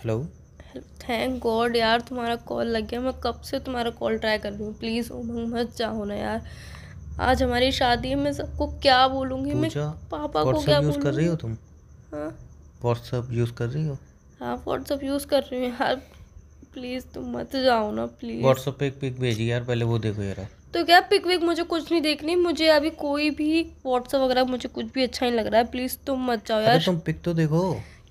Hello thank God यार तुम्हारा call लग गया मैं कब से तुम्हारा कॉल ट्राई कर रही हूँ प्लीज़ उमंग मत जाओ ना यार आज हमारी शादी है मैं सबको क्या बोलूँगी मैं पापा को क्या यूज़ कर रही हो तुम हाँ व्हाट्सअप यूज़ कर रही हो हाँ व्हाट्सअप यूज़ कर रही हूँ यार प्लीज़ तुम मत जाओ ना प्लीज़ व्हाट्सअप पे एक पिक भेजी यार पहले वो देखो यार तो क्या पिक विक मुझे कुछ नहीं देखनी मुझे अभी कोई भी व्हाट्सअप वगैरह मुझे कुछ भी अच्छा नहीं लग रहा है प्लीज़ तुम मत जाओ यार तुम पिक तो देखो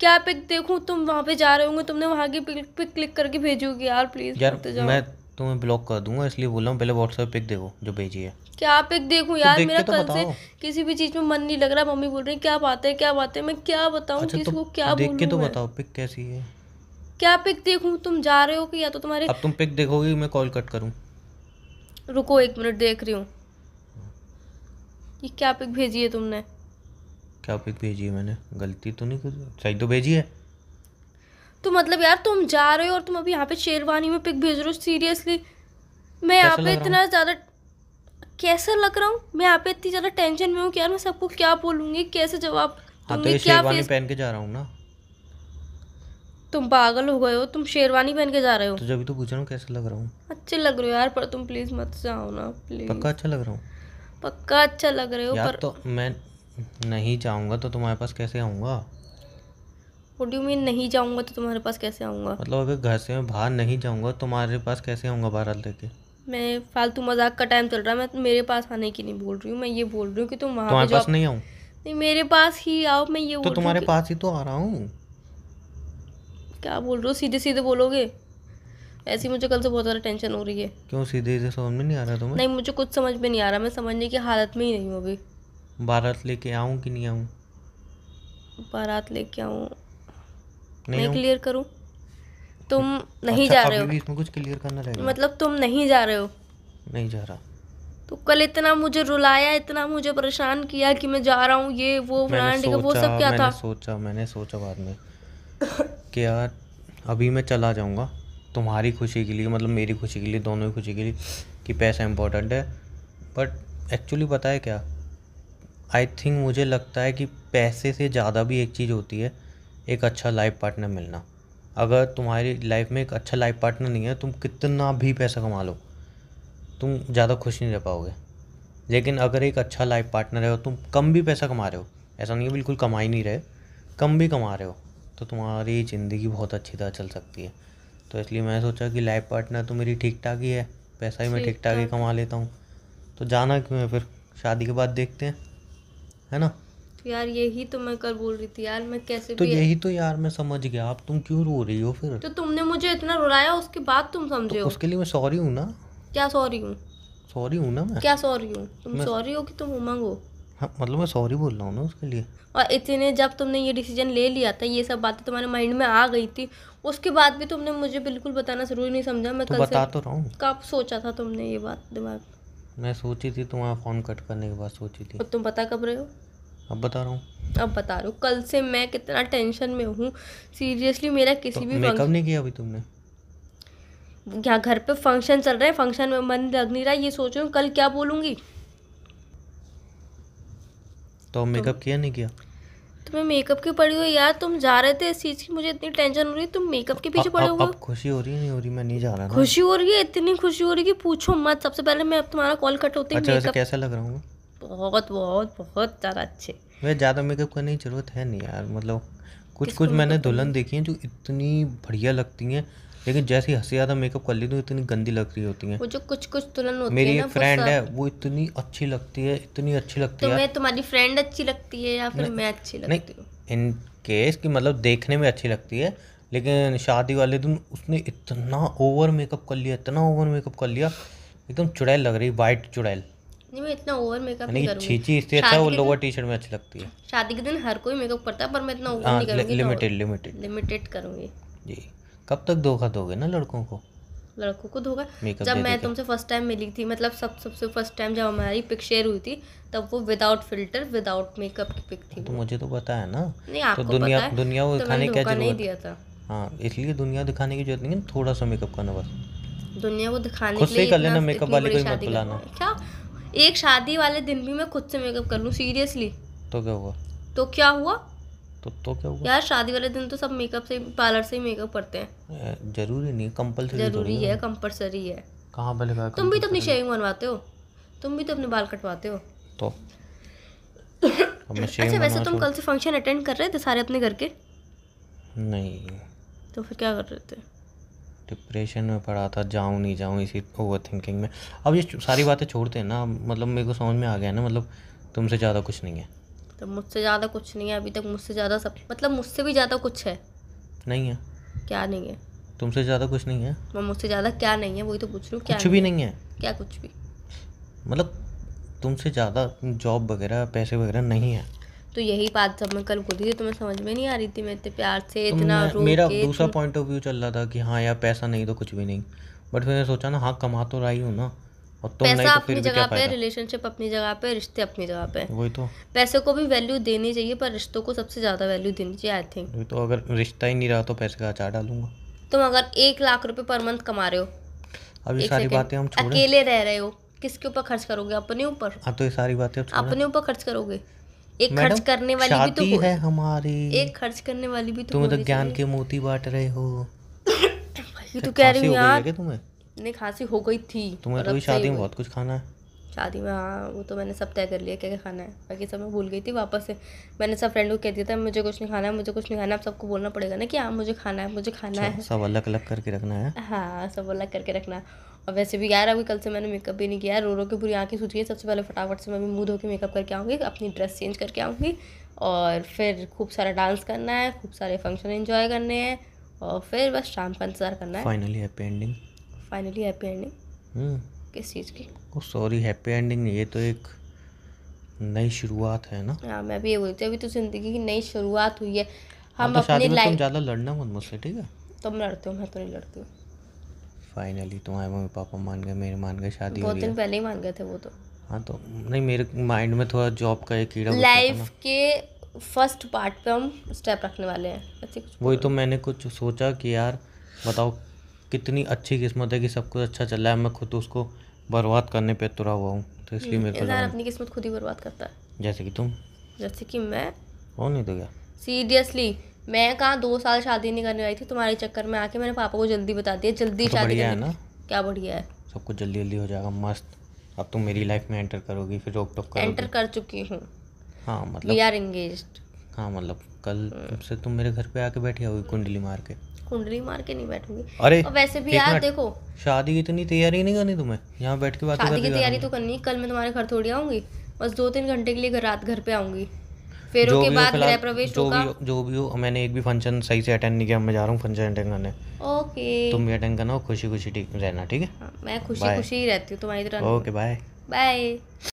क्या पिक देखूं तुम वहाँ पे जा रहे होंगे तुमने वहाँ की पिक पिक क्लिक करके भेजोगे यार प्लीज़ यार मैं तुम्हें ब्लॉक कर दूंगा इसलिए बोल रहा हूँ पहले व्हाट्सएप पिक देखो जो भेजी है क्या पिक देखूं यार देख मेरा तो कल से किसी भी चीज़ में मन नहीं लग रहा मम्मी बोल रही क्या बात है क्या बात है मैं क्या बताऊं अच्छा, किसको तो क्या देख के तो बताओ पिक कैसी है क्या पिक देखूं तुम जा रहे हो कि या तो तुम्हारे अब तुम पिक देखोगी मैं कॉल कट करूं रुको एक मिनट देख रही हूँ ये क्या पिक भेजी है तुमने क्या पिक भेजी है मैंने गलती तो नहीं कर सही तो भेजी है तो मतलब यार तुम जा रहे हो और तुम अभी यहाँ पे शेरवानी में पिक भेज रहे हो सीरियसली मैं यहाँ पे इतना ज़्यादा कैसा लग रहा हूँ मैं यहाँ पे इतनी ज़्यादा टेंशन में हूँ कि यार मैं सबको क्या बोलूँगी कैसे जवाब हाँ तो ये शेरवानी पहन के जा रहा हूँ ना तुम पागल हो गए हो तुम शेरवानी पहन के जा रहे हो तो जब तो पूछ रहा हूँ कैसा लग रहा हूँ अच्छे लग रहे हो यार पर तुम प्लीज मत जाओ ना प्लीज पक्का अच्छा लग रहा हूँ पक्का अच्छा लग रहे हो पर तो मैं नहीं जाऊँगा तो तुम्हारे पास कैसे आऊँगा वट यू मीन नहीं जाऊँगा तो तुम्हारे पास कैसे आऊँगा मतलब अगर घर से मैं बाहर नहीं जाऊँगा तुम्हारे पास कैसे आऊँगा बाहर के मैं फालतू मजाक का टाइम चल रहा है मैं मेरे पास आने की नहीं बोल रही हूँ मैं ये बोल रही हूँ कि तुम वहाँ तुम्हारे पास नहीं आऊँ नहीं मेरे पास ही आओ मैं ये तो तुम्हारे पास ही तो आ रहा हूँ क्या बोल रहे हो सीधे सीधे बोलोगे ऐसी मुझे कल से बहुत ज़्यादा टेंशन हो रही है क्यों सीधे सीधे समझ में नहीं आ रहा तुम्हें नहीं मुझे कुछ समझ में नहीं आ रहा मैं समझने की हालत में ही नहीं हूँ अभी बारात लेके आऊँ कि नहीं आऊँ बारात लेके आऊँ नहीं क्लियर करूँ तुम अच्छा, नहीं अच्छा, जा रहे हो इसमें कुछ क्लियर करना रहेगा मतलब तुम नहीं जा रहे हो नहीं जा रहा तो कल इतना मुझे रुलाया इतना मुझे परेशान किया कि मैं जा रहा हूँ ये वो फलाना वो सब क्या था सोचा मैंने सोचा बाद में कि यार अभी मैं चला जाऊँगा तुम्हारी खुशी के लिए मतलब मेरी खुशी के लिए दोनों की खुशी के लिए कि पैसा इम्पोर्टेंट है बट एक्चुअली पता है क्या आई थिंक मुझे लगता है कि पैसे से ज़्यादा भी एक चीज़ होती है एक अच्छा लाइफ पार्टनर मिलना अगर तुम्हारी लाइफ में एक अच्छा लाइफ पार्टनर नहीं है तुम कितना भी पैसा कमा लो तुम ज़्यादा खुश नहीं रह पाओगे लेकिन अगर एक अच्छा लाइफ पार्टनर है और तुम कम भी पैसा कमा रहे हो ऐसा नहीं है बिल्कुल कमा ही नहीं रहे कम भी कमा रहे हो तो तुम्हारी ज़िंदगी बहुत अच्छी तरह चल सकती है तो इसलिए मैं सोचा कि लाइफ पार्टनर तो मेरी ठीक ठाक ही है पैसा ही मैं ठीक ठाक ही कमा लेता हूँ तो जाना क्यों है फिर शादी के बाद देखते हैं है ना यार यही तो मैं कल बोल रही थी यार मैं कैसे तो भी यही तो यार मैं समझ गया आप तुम क्यों रो रही हो फिर तो तुमने मुझे इतना रुलाया उसके बाद तुम तो समझे तो हो उसके लिए मैं सॉरी हूँ ना क्या सॉरी हूँ सॉरी हूँ ना मैं क्या सॉरी हूँ तुम सॉरी हो कि तुम उमंग हो हाँ, मतलब मैं सॉरी बोल रहा हूँ ना उसके लिए और इतने जब तुमने ये डिसीजन ले लिया था ये सब बातें तुम्हारे माइंड में आ गई थी उसके बाद भी तुमने मुझे बिल्कुल बताना ज़रूरी नहीं समझा मैं तो कल बता से तो रहा हूँ कब सोचा था तुमने ये बात दिमाग मैं सोची थी तुम्हारा फ़ोन कट करने के बाद सोची थी और तुम पता कब रहे हो अब बता रहा हूँ अब बता रहा हूँ कल से मैं कितना टेंशन में हूँ सीरियसली मेरा किसी तो भी मेकअप नहीं किया अभी तुमने क्या घर पे फंक्शन चल रहा है फंक्शन में मन लग नहीं रहा है ये सोच रही हूँ कल क्या बोलूँगी तो मेकअप किया नहीं किया तुम्हें तो मेकअप क्यों पड़ी हुई यार तुम जा रहे थे इस चीज़ की मुझे इतनी टेंशन हो रही है तुम मेकअप के पीछे पड़े हो अब खुशी हो रही नहीं हो रही मैं नहीं जा रहा खुशी हो रही है इतनी खुशी हो रही कि पूछो मत सबसे पहले मैं अब तुम्हारा कॉल कट होते अच्छा मेकअप कैसा लग रहा हूँ बहुत बहुत बहुत ज़्यादा अच्छे मैं ज़्यादा मेकअप करने की जरूरत है नहीं यार मतलब कुछ कुछ मैंने दुल्हन देखी है जो इतनी बढ़िया लगती है लेकिन जैसे ही हंसी ज़्यादा मेकअप कर ली तो इतनी गंदी लग रही होती है वो जो कुछ कुछ दुल्हन होती मेरी एक फ्रेंड है वो इतनी अच्छी लगती है इतनी अच्छी लगती है तुम्हारी फ्रेंड अच्छी लगती है या फिर मैं अच्छी लगती इन केस की मतलब देखने में अच्छी लगती है लेकिन शादी वाले दिन उसने इतना ओवर मेकअप कर लिया इतना ओवर मेकअप कर लिया एकदम चुड़ैल लग रही वाइट चुड़ैल नहीं मैं इतना ओवर मेकअप नहीं करूँगी इससे अच्छा टी शर्ट में अच्छी लगती है शादी के दिन हर कोई मेकअप करता है पर मैं इतना ओवर हाँ, नहीं लिमिटेड लिमिटेड लिमिटेड जी कब तक धोखा दोगे ना लड़कों को लड़कों को धोखा जब मैं तुमसे फर्स्ट टाइम मिली थी मतलब सब सबसे फर्स्ट टाइम जब हमारी पिक शेयर हुई थी तब वो विदाउट फिल्टर विदाउट मेकअप की पिक थी तो मुझे तो पता है ना तो दुनिया दुनिया को तो दिखाने क्या जरूरत नहीं दिया था हाँ इसलिए दुनिया दिखाने की जरूरत नहीं थोड़ा सा मेकअप करना बस दुनिया को दिखाने के लिए कर लेना मेकअप वाली को मत बुलाना क्या एक शादी वाले दिन भी मैं खुद से मेकअप कर लूँ सीरियसली तो क्या हुआ तो क्या हुआ तो तो क्या हुआ यार शादी वाले दिन तो सब मेकअप से पार्लर से ही मेकअप करते हैं जरूरी नहीं कंपलसरी जरूरी है कंपलसरी है कहाँ पहले लिखा तुम भी तो अपनी शेविंग बनवाते हो तुम भी तो अपने बाल कटवाते हो तो अच्छा वैसे तुम कल से फंक्शन अटेंड कर रहे थे सारे अपने घर के नहीं तो फिर क्या कर रहे थे डिप्रेशन में पड़ा था जाऊँ नहीं जाऊँ इसी ओवर थिंकिंग में अब ये सारी बातें छोड़ते हैं ना मतलब मेरे को समझ में आ गया ना मतलब तुमसे ज़्यादा कुछ नहीं है तो मुझसे ज़्यादा कुछ नहीं है अभी तक मुझसे ज़्यादा सब मतलब मुझसे भी ज़्यादा कुछ है नहीं है क्या नहीं है तुमसे ज़्यादा कुछ नहीं है मैं मुझसे ज़्यादा क्या नहीं है वही तो पूछ रही हूँ क्या कुछ भी नहीं है क्या कुछ भी मतलब तुमसे ज़्यादा जॉब वगैरह पैसे वगैरह नहीं है तो यही बात जब मैं कल खुद ही तुम्हें समझ में नहीं आ रही थी मैं इतने प्यार से तो इतना मेरा दूसरा पॉइंट ऑफ व्यू चल रहा था कि हाँ यार पैसा नहीं तो कुछ भी नहीं बट मैंने सोचा ना हाँ कमा तो रही हूँ ना और पैसा तो अपनी जगह पे रिलेशनशिप अपनी जगह पे रिश्ते अपनी जगह पे वही तो पैसे को भी वैल्यू देनी चाहिए पर रिश्तों को सबसे ज़्यादा वैल्यू देनी चाहिए आई थिंक तो अगर रिश्ता ही नहीं रहा तो पैसे का अचार डालूंगा तुम अगर एक लाख रुपए पर मंथ कमा रहे हो अभी सारी बातें हम अकेले रह रहे हो किसके ऊपर खर्च करोगे अपने ऊपर हाँ तो ये सारी बातें अपने ऊपर खर्च करोगे एक खर्च करने वाली भी तो है हमारी एक खर्च करने वाली भी तो तुम तो ज्ञान के मोती बांट रहे हो तो कह रही हूँ यार तुम्हें नहीं खांसी हो गई थी तुम्हें तो शादी में बहुत कुछ खाना है शादी में हाँ वो तो मैंने सब तय कर लिया क्या क्या खाना है बाकी सब मैं भूल गई थी वापस से मैंने सब फ्रेंड को कह दिया था मुझे कुछ नहीं खाना है मुझे कुछ नहीं खाना है आप सबको बोलना पड़ेगा ना कि हाँ मुझे खाना है मुझे खाना अच्छा, है सब अलग अलग करके रखना है हाँ सब अलग करके रखना है और वैसे भी यार अभी कल से मैंने मेकअप भी नहीं किया है रो रो के पूरी आँखें सूची है सबसे पहले फटाफट से मैं भी मुँह धो के मेकअप करके आऊँगी अपनी ड्रेस चेंज करके आऊँगी और फिर खूब सारा डांस करना है खूब सारे फंक्शन इन्जॉय करने हैं और फिर बस शाम का इंतजार करना है finally happy ending finally happy ending किस चीज़ की सॉरी हैप्पी एंडिंग ये तो एक नई शुरुआत है ना हाँ मैं भी ये बोलती हूँ अभी तो जिंदगी की नई शुरुआत हुई है हाँ, हम तो अपनी लाइफ ज़्यादा लड़ना मत मुझसे ठीक है तुम लड़ते हो मैं तो नहीं लड़ती हूँ फाइनली तुम्हारे तो मम्मी पापा मान गए मेरे मान गए शादी बहुत दिन पहले ही मान गए थे वो तो हाँ तो नहीं मेरे माइंड में थोड़ा जॉब का एक कीड़ा लाइफ के फर्स्ट पार्ट पे हम स्टेप रखने वाले हैं वही तो मैंने कुछ सोचा कि यार बताओ कितनी अच्छी किस्मत है कि सब कुछ अच्छा चल रहा है मैं खुद उसको बर्बाद करने पे तुरा हुआ हूँ तो इसलिए हम्म, मेरे को अपनी किस्मत खुद ही बर्बाद करता है जैसे कि तुम जैसे कि मैं हो नहीं तो क्या सीरियसली मैं कहा दो साल शादी नहीं करने आई थी तुम्हारे चक्कर में आके मैंने पापा को जल्दी बता दिया जल्दी तो शादी है ना क्या बढ़िया है सब कुछ जल्दी जल्दी हो जाएगा मस्त अब तुम मेरी लाइफ में एंटर करोगी फिर रोक टोक एंटर कर चुकी हूँ हाँ मतलब वी आर एंगेज हाँ मतलब कल हम्म। से तुम मेरे घर पे आके बैठी होगी कुंडली मार के कुंडली मार के नहीं बैठूंगी अरे और वैसे भी यार देखो शादी की इतनी तैयारी नहीं करनी तुम्हें यहाँ बैठ के बात शादी की तैयारी तो करनी कल मैं तुम्हारे घर थोड़ी आऊंगी बस दो तीन घंटे के लिए रात घर पे आऊंगी फेरों के बाद गृह प्रवेश जो भी जो भी हो मैंने एक भी फंक्शन सही से अटेंड नहीं किया मैं जा रहा हूँ फंक्शन अटेंड करने ओके तुम भी अटेंड करना खुशी खुशी ठीक रहना ठीक है हाँ, मैं खुशी खुशी ही रहती हूँ तुम्हारी तरह ओके बाय बाय